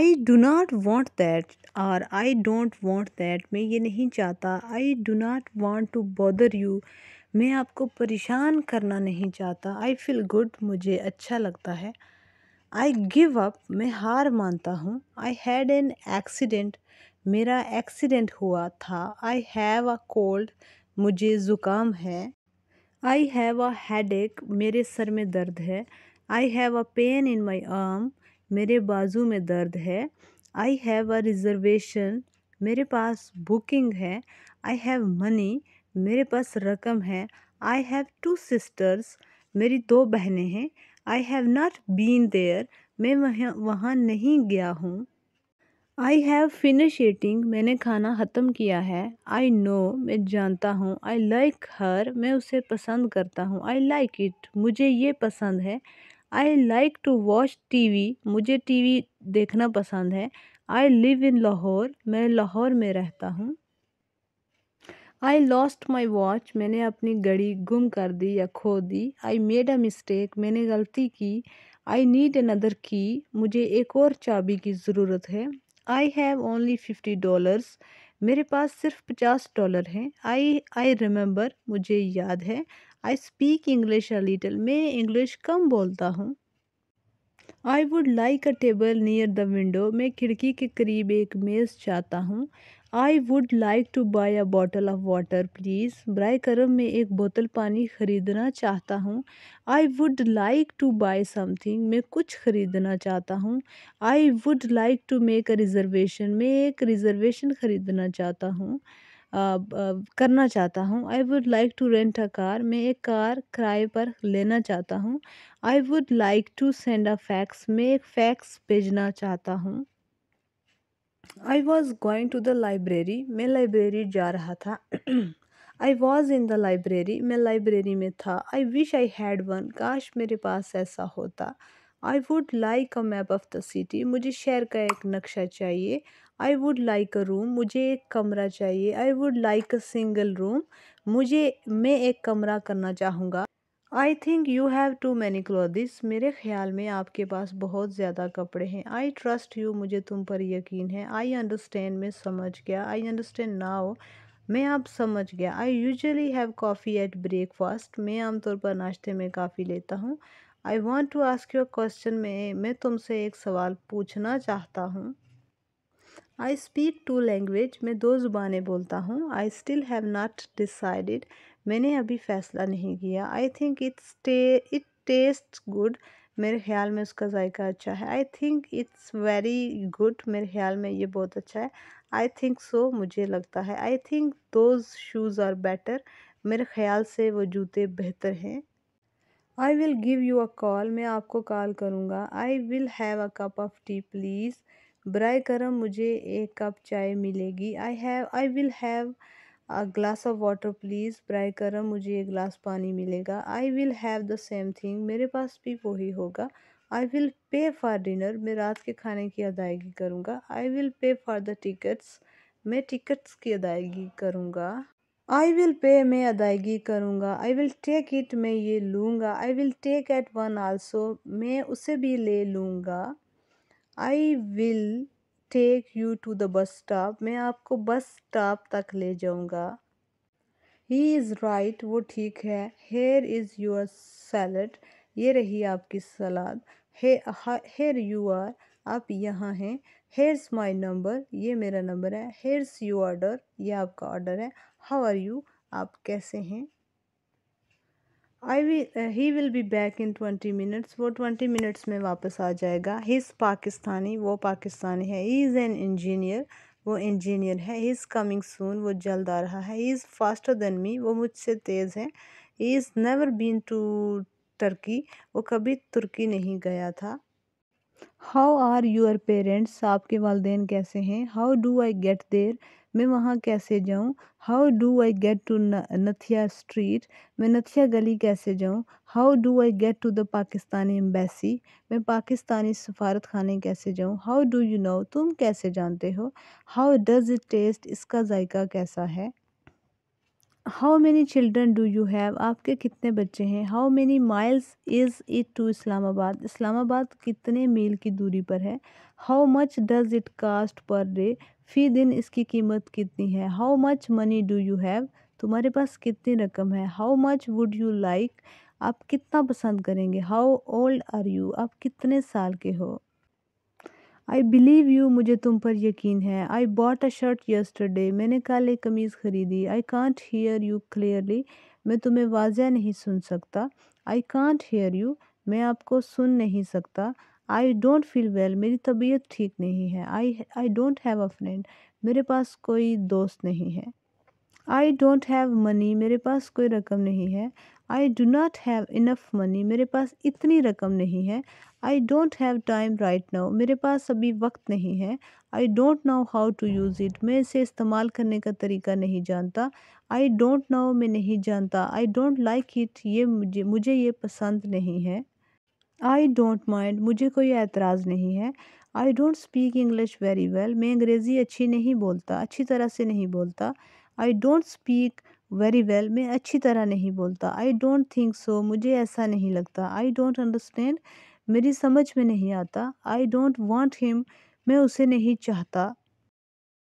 I do not want that और I don't want that मैं ये नहीं चाहता I do not want to bother you मैं आपको परेशान करना नहीं चाहता आई फील गुड मुझे अच्छा लगता है आई गिव अप मैं हार मानता हूँ आई हैड एन एक्सीडेंट मेरा एक्सीडेंट हुआ था आई हैव अ कोल्ड मुझे ज़ुकाम है आई हैव अ हेड मेरे सर में दर्द है I have a pain in my arm मेरे बाजू में दर्द है आई हैव अ रिजर्वेशन मेरे पास बुकिंग है आई हैव मनी मेरे पास रकम है आई हैव टू सिस्टर्स मेरी दो बहनें हैं I have not been there मैं वहाँ नहीं गया हूँ आई हैव फिनिश एटिंग मैंने खाना ख़त्म किया है आई नो मैं जानता हूँ आई लाइक हर मैं उसे पसंद करता हूँ आई लाइक इट मुझे ये पसंद है I like to watch T V मुझे टी वी देखना पसंद है आई लिव इन लाहौर मैं लाहौर में रहता हूँ आई लॉस्ट माई वॉच मैंने अपनी घड़ी गुम कर दी या खो दी आई मेड अ मिस्टेक मैंने गलती की आई नीड अनदर की मुझे एक और चाबी की ज़रूरत है I have only fifty dollars मेरे पास सिर्फ पचास डॉलर हैं आई आई रिमेंबर मुझे याद है I speak English a little मैं इंग्लिश कम बोलता हूँ I would like a table near the window मैं खिड़की के करीब एक मेज़ चाहता हूँ I would like to buy a bottle of water please बर करम मैं एक बोतल पानी ख़रीदना चाहता हूँ I would like to buy something मैं कुछ ख़रीदना चाहता हूँ I would like to make a reservation मैं एक रिज़र्वेशन ख़रीदना चाहता हूँ करना चाहता हूँ I would like to rent a car मैं एक कार किराए पर लेना चाहता हूँ I would like to send a fax मैं एक फ़ैक्स भेजना चाहता हूँ I was going to the library मैं लाइब्रेरी जा रहा था I was in the library मैं लाइब्रेरी में था I wish I had one काश मेरे पास ऐसा होता I would like a map of the city मुझे शहर का एक नक्शा चाहिए I would like a room मुझे एक कमरा चाहिए I would like a single room मुझे मैं एक कमरा करना चाहूँगा I think you have too many clothes मेरे ख्याल में आपके पास बहुत ज़्यादा कपड़े हैं आई ट्रस्ट यू मुझे तुम पर यकीन है आई अंडरस्टैंड मैं समझ गया आई अंडरस्टैंड नाओ मैं आप समझ गया I usually have coffee at breakfast मैं आमतौर पर नाश्ते में काफ़ी लेता हूँ I want to ask your question में मैं तुमसे एक सवाल पूछना चाहता हूँ आई स्पीक टू लैंग्वेज मैं दो ज़ुबानें बोलता हूँ I still have not decided मैंने अभी फ़ैसला नहीं किया I think it's it taste good मेरे ख्याल में उसका जायका अच्छा है I think it's very good मेरे ख्याल में ये बहुत अच्छा है आई थिंक सो मुझे लगता है I think those shoes are better मेरे ख्याल से वो जूते बेहतर हैं I will give you a call मैं आपको कॉल करूँगा I will have a cup of tea please बर करम मुझे एक कप चाय मिलेगी I have I will have a glass of water please ब्राई करम मुझे एक ग्लास पानी मिलेगा I will have the same thing मेरे पास भी वही होगा आई विल पे फॉर डिनर मैं रात के खाने की अदायगी करूँगा I will pay for the tickets मैं टिकट्स की अदायगी करूँगा आई विल पे मैं अदायगी करूँगा आई विल टेक इट मैं ये लूँगा I will take at one also मैं उसे भी ले लूँगा I will take you to the bus stop मैं आपको बस स्टॉप तक ले जाऊँगा ही इज़ राइट वो ठीक है हेयर इज़ योर सैलड ये रही आपकी सलाद हेयर यू आर आप यहाँ हैं हेयर माई नंबर ये मेरा नंबर है हेयर्स यू ऑर्डर ये आपका ऑर्डर है हाउ आर यू आप कैसे हैं I we he will be back in twenty minutes वो ट्वेंटी मिनट्स में वापस आ जाएगा इज़ पाकिस्तानी वो पाकिस्तानी है ही इज़ एन इंजीनियर वो इंजीनियर है ही इज़ कमिंग सून वो जल्द आ रहा है he is faster than me वो मुझसे तेज़ है he is never been to Turkey वो कभी तुर्की नहीं गया था हाउ आर यूर पेरेंट्स आपके वालदेन कैसे हैं how do I get there मैं वहाँ कैसे जाऊँ how do I get to Nathia street मैं नथिया गली कैसे जाऊँ how do I get to the Pakistani embassy मैं पाकिस्तानी सफारत खाने कैसे जाऊँ हाउ डू यू नो तुम कैसे जानते हो हाउ डज़ इट टेस्ट इसका जायका कैसा है how many children do you have आपके कितने बच्चे हैं how many miles is it to Islamabad Islamabad कितने मील की दूरी पर है how much does it cost per day फ़ी दिन इसकी कीमत कितनी है how much money do you have तुम्हारे पास कितनी रकम है how much would you like आप कितना पसंद करेंगे हाउ ओल्ड आर यू आप कितने साल के हो आई बिलीव यू मुझे तुम पर यकीन है I bought a shirt yesterday मैंने कल एक कमीज़ ख़रीदी I can't hear you clearly मैं तुम्हें वाजह नहीं सुन सकता आई कॉन्ट हेयर यू मैं आपको सुन नहीं सकता आई डोंट फील वेल मेरी तबीयत ठीक नहीं है I I don't have a friend मेरे पास कोई दोस्त नहीं है आई डोंट हैव मनी मेरे पास कोई रकम नहीं है I do not have enough money मेरे पास इतनी रकम नहीं है I don't have time right now मेरे पास अभी वक्त नहीं है I don't know how to use it मैं इसे इस्तेमाल करने का तरीका नहीं जानता आई डोंट नाउ मैं नहीं जानता आई डोंट लाइक इट ये मुझे मुझे ये पसंद नहीं है आई डोंट माइंड मुझे कोई एतराज़ नहीं है I don't speak English very well मैं अंग्रेज़ी अच्छी नहीं बोलता अच्छी तरह से नहीं बोलता I don't speak very well मैं अच्छी तरह नहीं बोलता आई डोंट थिंक सो मुझे ऐसा नहीं लगता आई डोंट अंडरस्टैंड मेरी समझ में नहीं आता आई डोंट वॉन्ट हिम मैं उसे नहीं चाहता